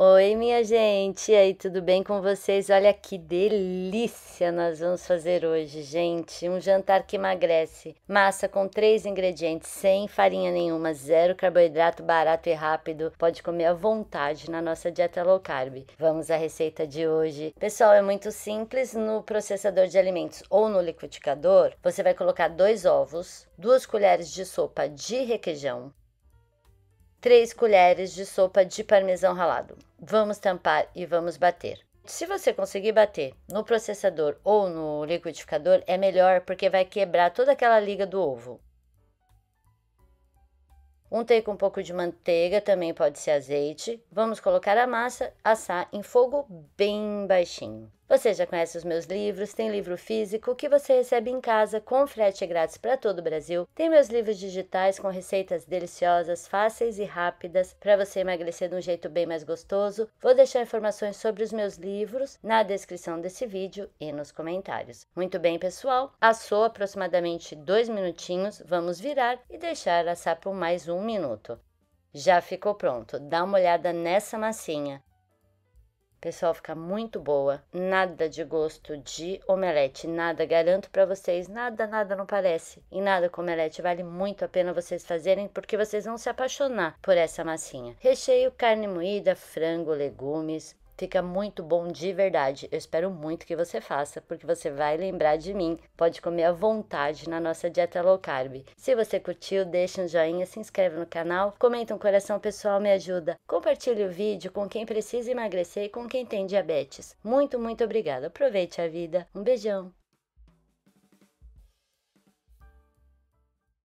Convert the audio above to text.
Oi, minha gente, e aí, tudo bem com vocês? Olha que delícia nós vamos fazer hoje, gente. Um jantar que emagrece. Massa com três ingredientes, sem farinha nenhuma, zero carboidrato, barato e rápido. Pode comer à vontade na nossa dieta low carb. Vamos à receita de hoje. Pessoal, é muito simples. No processador de alimentos ou no liquidificador, você vai colocar dois ovos, duas colheres de sopa de requeijão, 3 colheres de sopa de parmesão ralado. Vamos tampar e vamos bater. Se você conseguir bater no processador ou no liquidificador, é melhor porque vai quebrar toda aquela liga do ovo. Untei com um pouco de manteiga, também pode ser azeite. Vamos colocar a massa, assar em fogo bem baixinho. Você já conhece os meus livros, tem livro físico que você recebe em casa com frete grátis para todo o Brasil, tem meus livros digitais com receitas deliciosas, fáceis e rápidas para você emagrecer de um jeito bem mais gostoso. Vou deixar informações sobre os meus livros na descrição desse vídeo e nos comentários. Muito bem, pessoal, assou aproximadamente dois minutinhos, vamos virar e deixar assar por mais um minuto. Já ficou pronto, dá uma olhada nessa massinha. Pessoal, fica muito boa. Nada de gosto de omelete, nada, garanto para vocês, nada, nada não parece. E nada com omelete, vale muito a pena vocês fazerem, porque vocês vão se apaixonar por essa massinha. Recheio, carne moída, frango, legumes, Fica muito bom de verdade. Eu espero muito que você faça, porque você vai lembrar de mim. Pode comer à vontade na nossa dieta low carb. Se você curtiu, deixa um joinha, se inscreve no canal, comenta um coração pessoal, me ajuda. Compartilhe o vídeo com quem precisa emagrecer e com quem tem diabetes. Muito, muito obrigada. Aproveite a vida. Um beijão.